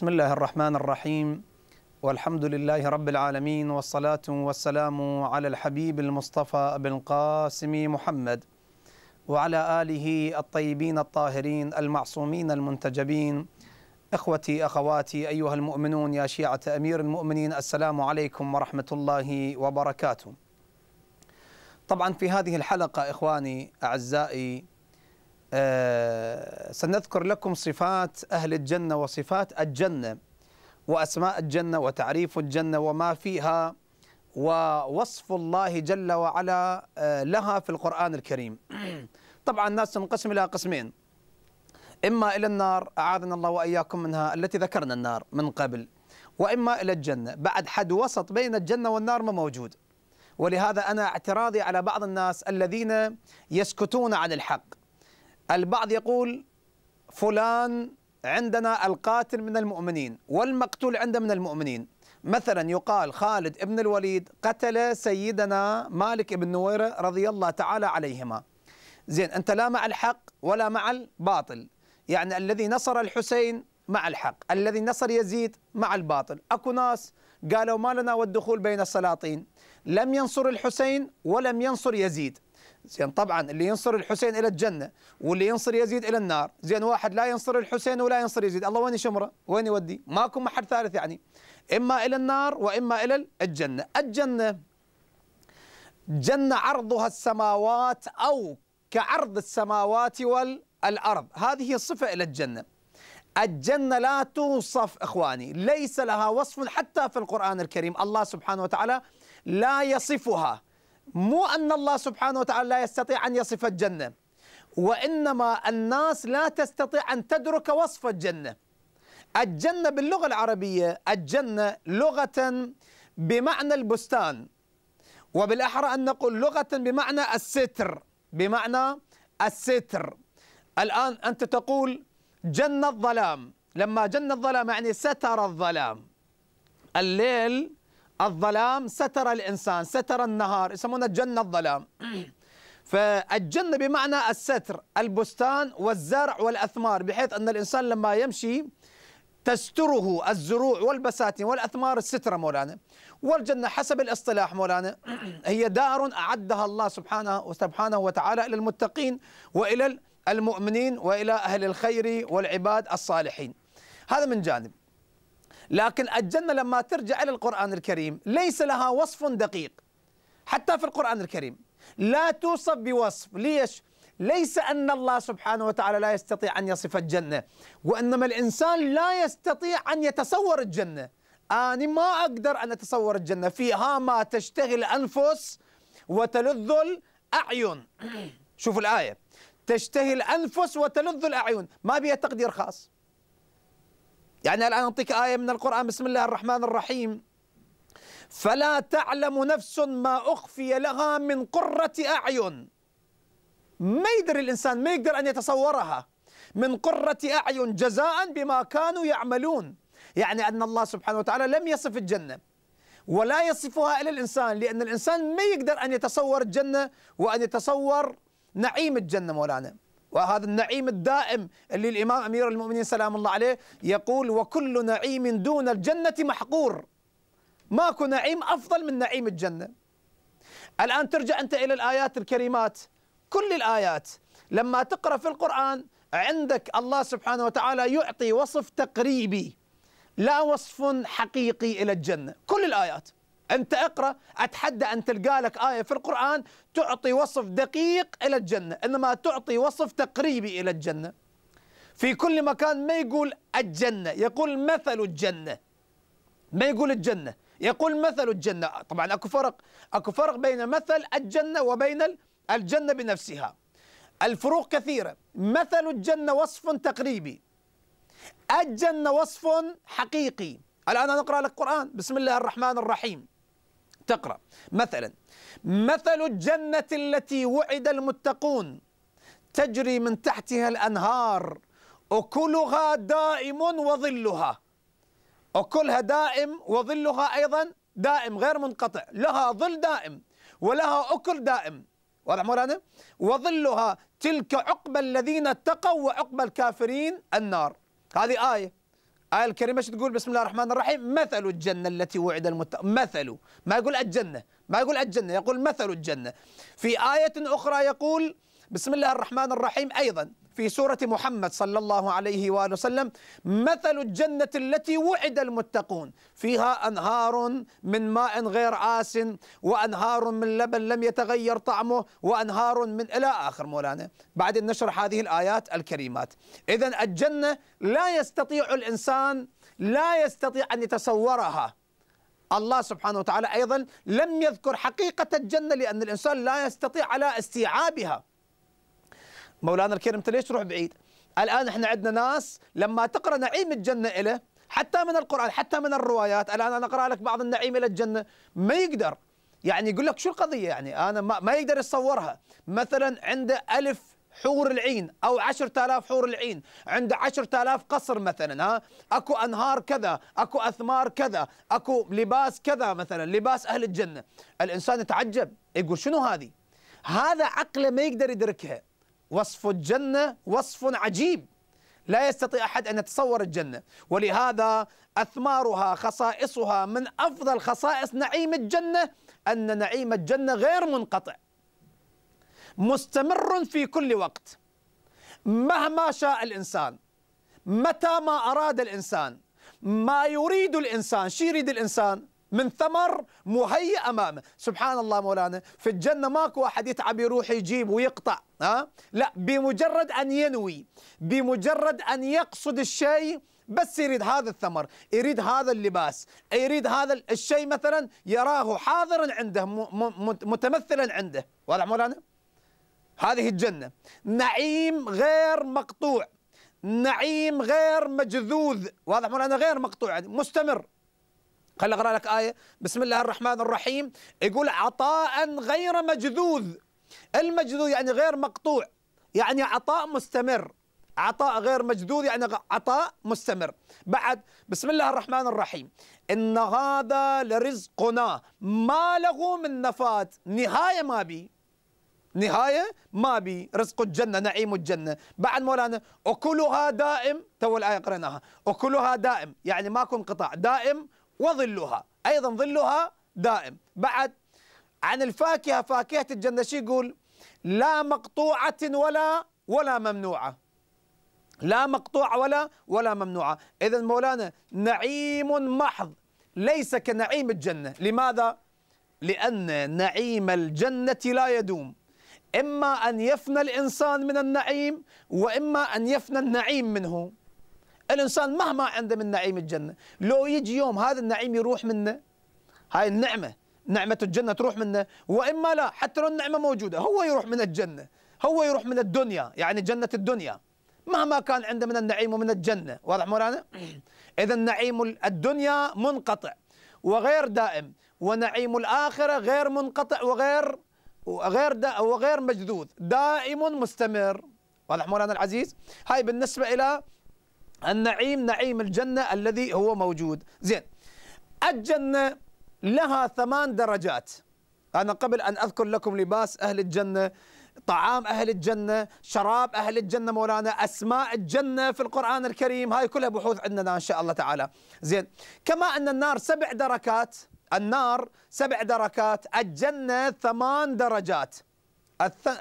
بسم الله الرحمن الرحيم والحمد لله رب العالمين والصلاة والسلام على الحبيب المصطفى بن قاسم محمد وعلى آله الطيبين الطاهرين المعصومين المنتجبين إخوتي أخواتي أيها المؤمنون يا شيعة أمير المؤمنين السلام عليكم ورحمة الله وبركاته طبعا في هذه الحلقة إخواني أعزائي آه، سنذكر لكم صفات أهل الجنة وصفات الجنة وأسماء الجنة وتعريف الجنة وما فيها ووصف الله جل وعلا آه، لها في القرآن الكريم طبعا الناس تنقسم إلى قسمين إما إلى النار أعاذنا الله وإياكم منها التي ذكرنا النار من قبل وإما إلى الجنة بعد حد وسط بين الجنة والنار ما موجود ولهذا أنا اعتراضي على بعض الناس الذين يسكتون عن الحق البعض يقول فلان عندنا القاتل من المؤمنين والمقتول عندنا من المؤمنين مثلا يقال خالد بن الوليد قتل سيدنا مالك بن نويرة رضي الله تعالى عليهما زين أنت لا مع الحق ولا مع الباطل يعني الذي نصر الحسين مع الحق الذي نصر يزيد مع الباطل أكو ناس قالوا ما لنا والدخول بين السلاطين لم ينصر الحسين ولم ينصر يزيد زين طبعا اللي ينصر الحسين الى الجنه واللي ينصر يزيد الى النار زين واحد لا ينصر الحسين ولا ينصر يزيد الله وين يشمره وين يودي ماكو محل ثالث يعني اما الى النار واما الى الجنه الجنه جنه عرضها السماوات او كعرض السماوات والارض هذه هي الصفه الى الجنه الجنة لا توصف إخواني ليس لها وصف حتى في القرآن الكريم الله سبحانه وتعالى لا يصفها مو أن الله سبحانه وتعالى لا يستطيع أن يصف الجنة وإنما الناس لا تستطيع أن تدرك وصف الجنة الجنة باللغة العربية الجنة لغة بمعنى البستان وبالأحرى أن نقول لغة بمعنى الستر بمعنى الستر الآن أنت تقول جن الظلام لما جن الظلام يعني ستر الظلام الليل الظلام ستر الإنسان ستر النهار يسمونه الجنة الظلام فالجنة بمعنى الستر البستان والزرع والأثمار بحيث أن الإنسان لما يمشي تستره الزروع والبساتين والأثمار السترة مولانا والجنة حسب الاصطلاح مولانا هي دار أعدها الله سبحانه وسبحانه وتعالى الى المتقين وإلى المؤمنين وإلى أهل الخير والعباد الصالحين هذا من جانب لكن الجنة لما ترجع إلى القرآن الكريم ليس لها وصف دقيق حتى في القرآن الكريم لا توصف بوصف ليش؟ ليس أن الله سبحانه وتعالى لا يستطيع أن يصف الجنة وإنما الإنسان لا يستطيع أن يتصور الجنة أنا ما أقدر أن أتصور الجنة فيها ما تشتهي الأنفس وتلذ الأعين شوفوا الآية تشتهي الأنفس وتلذ الأعين ما بها تقدير خاص يعني الآن أعطيك آية من القرآن بسم الله الرحمن الرحيم فلا تعلم نفس ما أخفي لها من قرة أعين ما يقدر الإنسان ما يقدر أن يتصورها من قرة أعين جزاء بما كانوا يعملون يعني أن الله سبحانه وتعالى لم يصف الجنة ولا يصفها إلى الإنسان لأن الإنسان ما يقدر أن يتصور الجنة وأن يتصور نعيم الجنة مولانا وهذا النعيم الدائم اللي الإمام أمير المؤمنين سلام الله عليه يقول وكل نعيم دون الجنة محقور ماكو نعيم أفضل من نعيم الجنة الآن ترجع أنت إلى الآيات الكريمات كل الآيات لما تقرأ في القرآن عندك الله سبحانه وتعالى يعطي وصف تقريبي لا وصف حقيقي إلى الجنة كل الآيات أنت اقرأ أتحدى أن تلقى لك آية في القرآن تعطي وصف دقيق إلى الجنة إنما تعطي وصف تقريبي إلى الجنة في كل مكان ما يقول الجنة يقول مثل الجنة ما يقول الجنة يقول مثل الجنة طبعا أكو فرق أكو فرق بين مثل الجنة وبين الجنة بنفسها الفروق كثيرة مثل الجنة وصف تقريبي الجنة وصف حقيقي الآن أنا أقرأ لك قرآن بسم الله الرحمن الرحيم تقرأ مثلا مثل الجنة التي وعد المتقون تجري من تحتها الأنهار أكلها دائم وظلها أكلها دائم وظلها أيضا دائم غير منقطع لها ظل دائم ولها أكل دائم واضح مولانا وظلها تلك عقبى الذين اتقوا وعقبى الكافرين النار هذه آية آية الكريمة تقول بسم الله الرحمن الرحيم مثل الجنة التي وعد المت... مثل ما يقول الجنة ما يقول الجنة يقول مثل الجنة في آية أخرى يقول بسم الله الرحمن الرحيم أيضا في سورة محمد صلى الله عليه وآله وسلم مثل الجنة التي وعد المتقون فيها أنهار من ماء غير آس وأنهار من لبن لم يتغير طعمه وأنهار من إلى آخر مولانا بعدين نشرح هذه الآيات الكريمات إذا الجنة لا يستطيع الإنسان لا يستطيع أن يتصورها الله سبحانه وتعالى أيضا لم يذكر حقيقة الجنة لأن الإنسان لا يستطيع على استيعابها مولانا الكريم انت ليش تروح بعيد؟ الان احنا عندنا ناس لما تقرا نعيم الجنه له حتى من القران حتى من الروايات الان انا اقرا لك بعض النعيم الى الجنه ما يقدر يعني يقول لك شو القضيه يعني انا ما, ما يقدر يتصورها مثلا عنده ألف حور العين أو عشرة آلاف حور العين عنده عشرة آلاف قصر مثلا ها أكو أنهار كذا أكو أثمار كذا أكو لباس كذا مثلا لباس أهل الجنة الإنسان يتعجب يقول شنو هذه هذا عقله ما يقدر يدركها وصف الجنة وصف عجيب لا يستطيع أحد أن يتصور الجنة ولهذا أثمارها خصائصها من أفضل خصائص نعيم الجنة أن نعيم الجنة غير منقطع مستمر في كل وقت مهما شاء الإنسان متى ما أراد الإنسان ما يريد الإنسان شو يريد الإنسان من ثمر مهيئ امامه سبحان الله مولانا في الجنه ماكو احد يتعب يروح يجيب ويقطع ها لا بمجرد ان ينوي بمجرد ان يقصد الشيء بس يريد هذا الثمر يريد هذا اللباس يريد هذا الشيء مثلا يراه حاضرا عنده متمثلا عنده واضح مولانا هذه الجنه نعيم غير مقطوع نعيم غير مجذوذ واضح مولانا غير مقطوع يعني مستمر خل اقرا لك ايه بسم الله الرحمن الرحيم يقول عطاء غير مجذوذ المجذوذ يعني غير مقطوع يعني عطاء مستمر عطاء غير مجذوذ يعني عطاء مستمر بعد بسم الله الرحمن الرحيم إن هذا لرزقنا ما له من نفات نهاية ما بي نهاية ما بي رزق الجنة نعيم الجنة بعد مولانا أكلها دائم تو الآية قرأناها أكلها دائم يعني ماكو انقطاع دائم وظلها أيضا ظلها دائم بعد عن الفاكهة فاكهة الجنة شو يقول لا مقطوعة ولا ولا ممنوعة لا مقطوعة ولا ولا ممنوعة إذا مولانا نعيم محض ليس كنعيم الجنة لماذا؟ لأن نعيم الجنة لا يدوم إما أن يفنى الإنسان من النعيم وإما أن يفنى النعيم منه الإنسان مهما عنده من نعيم الجنة لو يجي يوم هذا النعيم يروح منه هاي النعمة نعمة الجنة تروح منه وإما لا حتى لو النعمة موجودة هو يروح من الجنة هو يروح من الدنيا يعني جنة الدنيا مهما كان عنده من النعيم ومن الجنة واضح مولانا إذا نعيم الدنيا منقطع وغير دائم ونعيم الآخرة غير منقطع وغير وغير دا وغير مجذوذ دائم مستمر واضح مولانا العزيز هاي بالنسبة إلى النعيم نعيم الجنة الذي هو موجود زين الجنة لها ثمان درجات أنا قبل أن أذكر لكم لباس أهل الجنة طعام أهل الجنة شراب أهل الجنة مولانا أسماء الجنة في القرآن الكريم هاي كلها بحوث عندنا إن شاء الله تعالى زين كما أن النار سبع دركات النار سبع دركات الجنة ثمان درجات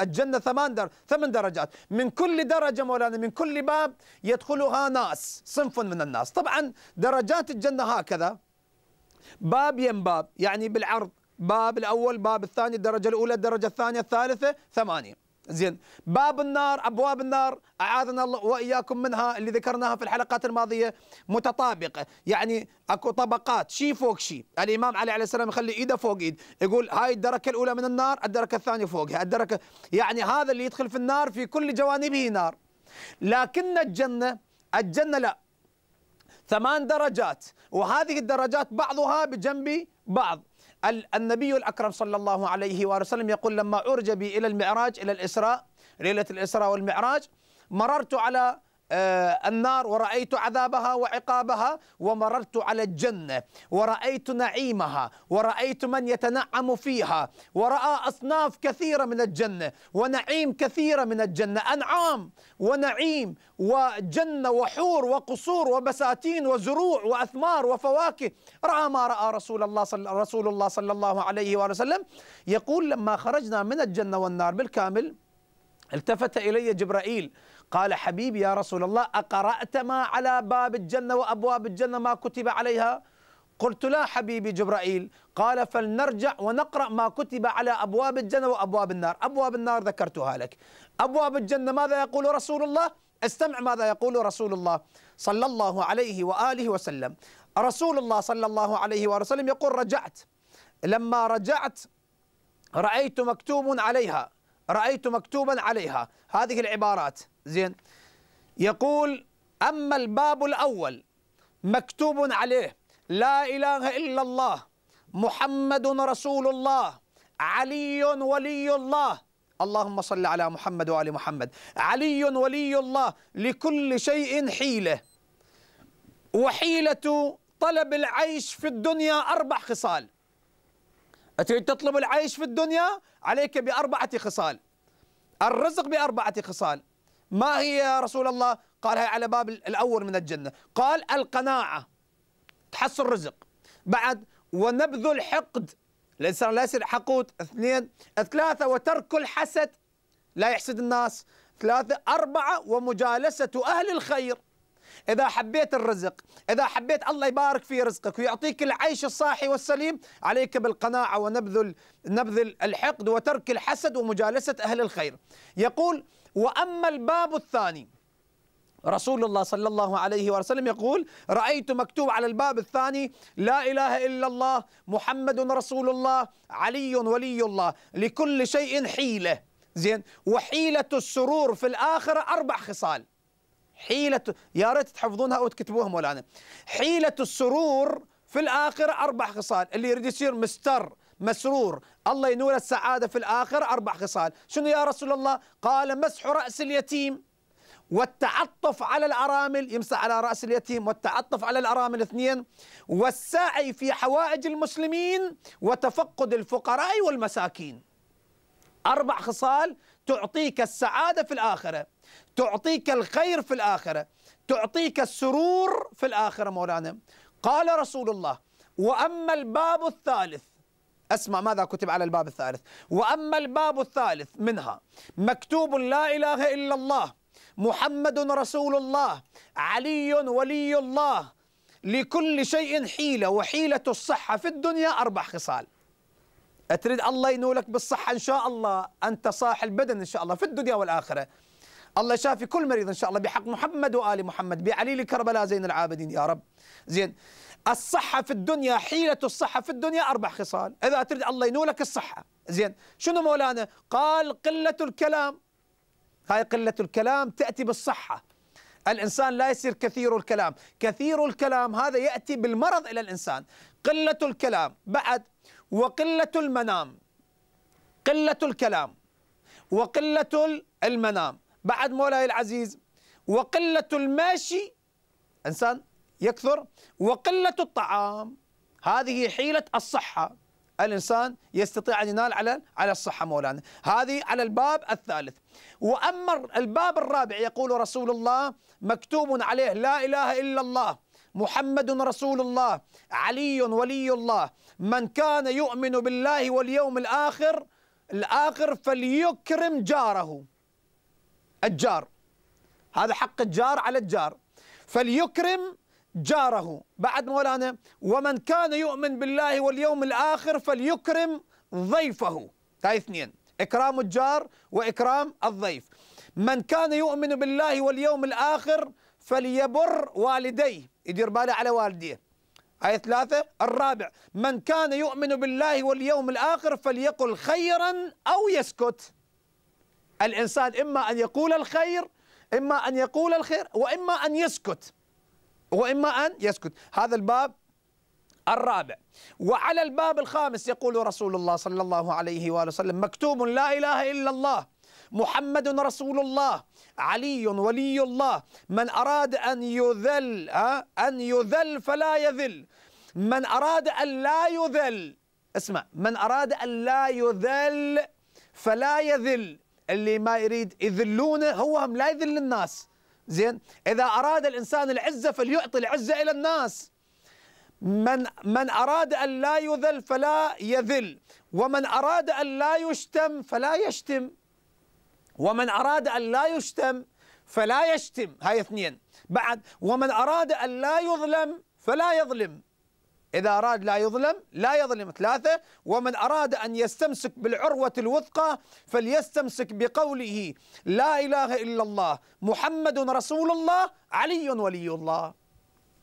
الجنة ثمان در... ثمان درجات من كل درجة مولانا من كل باب يدخلها ناس صنف من الناس طبعا درجات الجنة هكذا باب يم باب يعني بالعرض باب الأول باب الثاني الدرجة الأولى الدرجة الثانية الثالثة ثمانية زين باب النار ابواب النار اعاذنا الله واياكم منها اللي ذكرناها في الحلقات الماضيه متطابقه يعني اكو طبقات شي فوق شي الامام علي عليه السلام يخلي ايده فوق ايد يقول هاي الدركه الاولى من النار الدركه الثانيه فوقها الدركه يعني هذا اللي يدخل في النار في كل جوانبه نار لكن الجنه الجنه لا ثمان درجات وهذه الدرجات بعضها بجنب بعض النبي الأكرم صلى الله عليه وسلم يقول لما أرجبي بي إلى المعراج إلى الإسراء ليلة الإسراء والمعراج مررت على آه، النار ورأيت عذابها وعقابها ومررت على الجنة ورأيت نعيمها ورأيت من يتنعم فيها ورأى أصناف كثيرة من الجنة ونعيم كثيرة من الجنة أنعام ونعيم وجنة وحور وقصور وبساتين وزروع وأثمار وفواكه رأى ما رأى رسول الله صلى, رسول الله, صلى الله عليه وآله وسلم يقول لما خرجنا من الجنة والنار بالكامل التفت إلي جبرائيل قال حبيبي يا رسول الله أقرأت ما على باب الجنة وأبواب الجنة ما كتب عليها قلت لا حبيبي جبرائيل قال فلنرجع ونقرأ ما كتب على أبواب الجنة وأبواب النار أبواب النار ذكرتها لك أبواب الجنة ماذا يقول رسول الله استمع ماذا يقول رسول الله صلى الله عليه وآله وسلم رسول الله صلى الله عليه وآله وسلم يقول رجعت لما رجعت رأيت مكتوب عليها رأيت مكتوبا عليها هذه العبارات زين يقول أما الباب الأول مكتوب عليه لا إله إلا الله محمد رسول الله علي ولي الله اللهم صل على محمد وآل محمد علي ولي الله لكل شيء حيلة وحيلة طلب العيش في الدنيا أربع خصال تريد تطلب العيش في الدنيا عليك بأربعة خصال الرزق بأربعة خصال ما هي يا رسول الله قال هي على باب الأول من الجنة قال القناعة تحصل رزق بعد ونبذ الحقد الإنسان لا يصير حقود اثنين ثلاثة وترك الحسد لا يحسد الناس ثلاثة أربعة ومجالسة أهل الخير إذا حبيت الرزق إذا حبيت الله يبارك في رزقك ويعطيك العيش الصاحي والسليم عليك بالقناعة ونبذل نبذل الحقد وترك الحسد ومجالسة أهل الخير يقول وأما الباب الثاني رسول الله صلى الله عليه وسلم يقول رأيت مكتوب على الباب الثاني لا إله إلا الله محمد رسول الله علي ولي الله لكل شيء حيلة زين وحيلة السرور في الآخرة أربع خصال حيلة يا ريت تحفظونها وتكتبوها مولانا حيلة السرور في الآخرة أربع خصال اللي يريد يصير مستر مسرور الله ينور السعادة في الآخرة أربع خصال شنو يا رسول الله قال مسح رأس اليتيم والتعطف على الأرامل يمسح على رأس اليتيم والتعطف على الأرامل اثنين والسعي في حوائج المسلمين وتفقد الفقراء والمساكين أربع خصال تعطيك السعادة في الآخرة تعطيك الخير في الآخرة تعطيك السرور في الآخرة مولانا قال رسول الله وأما الباب الثالث اسمع ماذا كتب على الباب الثالث وأما الباب الثالث منها مكتوب لا إله إلا الله محمد رسول الله علي ولي الله لكل شيء حيلة وحيلة الصحة في الدنيا أربع خصال أتريد الله ينولك بالصحة إن شاء الله أنت صاح البدن إن شاء الله في الدنيا والآخرة الله يشافي كل مريض ان شاء الله بحق محمد وال محمد بعلي لكربلاء زين العابدين يا رب زين الصحة في الدنيا حيلة الصحة في الدنيا أربع خصال إذا تريد الله ينولك الصحة زين شنو مولانا قال قلة الكلام هاي قلة الكلام تأتي بالصحة الإنسان لا يصير كثير الكلام كثير الكلام هذا يأتي بالمرض إلى الإنسان قلة الكلام بعد وقلة المنام قلة الكلام وقلة المنام بعد مولاي العزيز وقلة الماشي إنسان يكثر وقلة الطعام هذه حيلة الصحة الإنسان يستطيع أن ينال على على الصحة مولانا هذه على الباب الثالث وأما الباب الرابع يقول رسول الله مكتوب عليه لا إله إلا الله محمد رسول الله علي ولي الله من كان يؤمن بالله واليوم الآخر الآخر فليكرم جاره الجار هذا حق الجار على الجار فليكرم جاره بعد مولانا ومن كان يؤمن بالله واليوم الآخر فليكرم ضيفه هاي اثنين إكرام الجار وإكرام الضيف من كان يؤمن بالله واليوم الآخر فليبر والديه يدير باله على والديه هاي ثلاثة الرابع من كان يؤمن بالله واليوم الآخر فليقل خيرا أو يسكت الإنسان إما أن يقول الخير إما أن يقول الخير وإما أن يسكت وإما أن يسكت هذا الباب الرابع وعلى الباب الخامس يقول رسول الله صلى الله عليه وآله وسلم مكتوب لا إله إلا الله محمد رسول الله علي ولي الله من أراد أن يذل أن يذل فلا يذل من أراد أن لا يذل اسمع من أراد أن لا يذل فلا يذل اللي ما يريد يذلونه هو هم لا يذل الناس زين إذا أراد الإنسان العزة فليعطي العزة إلى الناس من من أراد أن لا يذل فلا يذل ومن أراد أن لا يشتم فلا يشتم ومن أراد أن لا يشتم فلا يشتم هاي اثنين بعد ومن أراد أن لا يظلم فلا يظلم إذا أراد لا يظلم لا يظلم ثلاثة ومن أراد أن يستمسك بالعروة الوثقى فليستمسك بقوله لا إله إلا الله محمد رسول الله علي ولي الله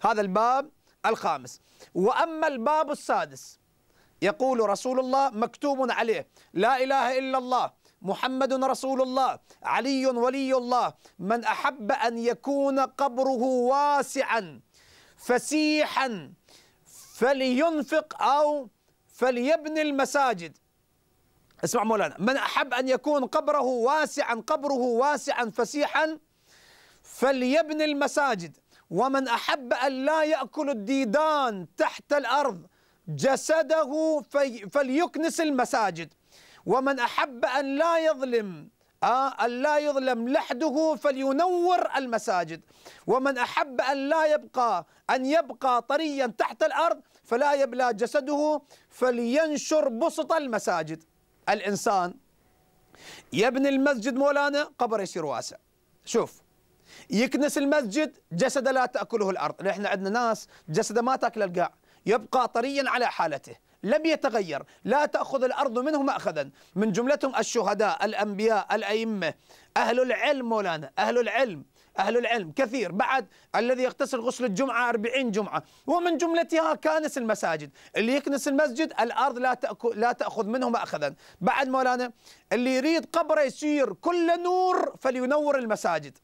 هذا الباب الخامس وأما الباب السادس يقول رسول الله مكتوب عليه لا إله إلا الله محمد رسول الله علي ولي الله من أحب أن يكون قبره واسعا فسيحا فلينفق أو فليبني المساجد اسمع مولانا من أحب أن يكون قبره واسعا قبره واسعا فسيحا فليبني المساجد ومن أحب أن لا يأكل الديدان تحت الأرض جسده فليكنس المساجد ومن أحب أن لا يظلم آه، أن لا يظلم لحده فلينور المساجد ومن أحب أن لا يبقى أن يبقى طريا تحت الأرض فلا يبلى جسده فلينشر بسط المساجد الإنسان يبني المسجد مولانا قبر يصير واسع شوف يكنس المسجد جسده لا تأكله الأرض نحن عندنا ناس جسده ما تأكل القاع يبقى طريا على حالته لم يتغير لا تأخذ الأرض منه مأخذا من جملتهم الشهداء الأنبياء الأئمة أهل العلم مولانا أهل العلم أهل العلم كثير بعد الذي يغتسل غسل الجمعة أربعين جمعة ومن جملتها كانس المساجد اللي يكنس المسجد الأرض لا لا تأخذ منه مأخذا بعد مولانا اللي يريد قبره يسير كل نور فلينور المساجد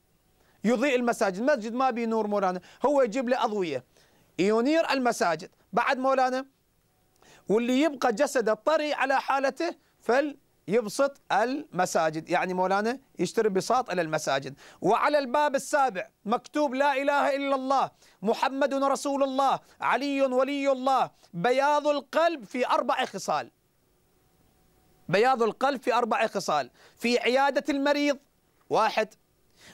يضيء المساجد المسجد ما بينور نور مولانا هو يجيب له أضوية ينير المساجد بعد مولانا واللي يبقى جسده طري على حالته فل يبسط المساجد يعني مولانا يشتري بساط إلى المساجد وعلى الباب السابع مكتوب لا إله إلا الله محمد رسول الله علي ولي الله بياض القلب في أربع خصال بياض القلب في أربع خصال في عيادة المريض واحد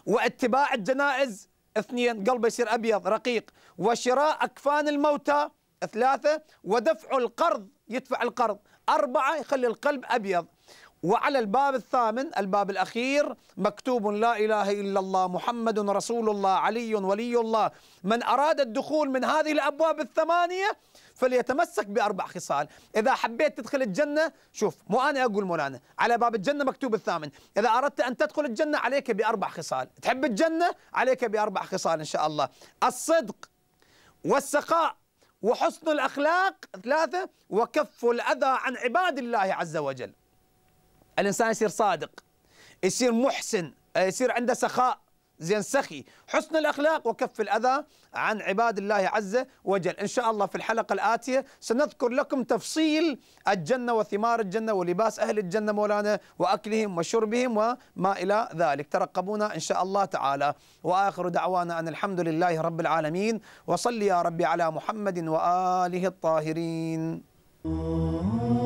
واتباع الجنائز اثنين قلبه يصير أبيض رقيق وشراء أكفان الموتى ثلاثة ودفع القرض يدفع القرض أربعة يخلي القلب أبيض وعلى الباب الثامن الباب الأخير مكتوب لا إله إلا الله محمد رسول الله علي ولي الله من أراد الدخول من هذه الأبواب الثمانية فليتمسك بأربع خصال إذا حبيت تدخل الجنة شوف مو أنا أقول مولانا على باب الجنة مكتوب الثامن إذا أردت أن تدخل الجنة عليك بأربع خصال تحب الجنة عليك بأربع خصال إن شاء الله الصدق والسخاء وحسن الأخلاق ثلاثة وكف الأذى عن عباد الله عز وجل الإنسان يصير صادق يصير محسن يصير عنده سخاء زين سخي حسن الأخلاق وكف الأذى عن عباد الله عز وجل إن شاء الله في الحلقة الآتية سنذكر لكم تفصيل الجنة وثمار الجنة ولباس أهل الجنة مولانا وأكلهم وشربهم وما إلى ذلك ترقبونا إن شاء الله تعالى وآخر دعوانا أن الحمد لله رب العالمين وصل يا ربي على محمد وآله الطاهرين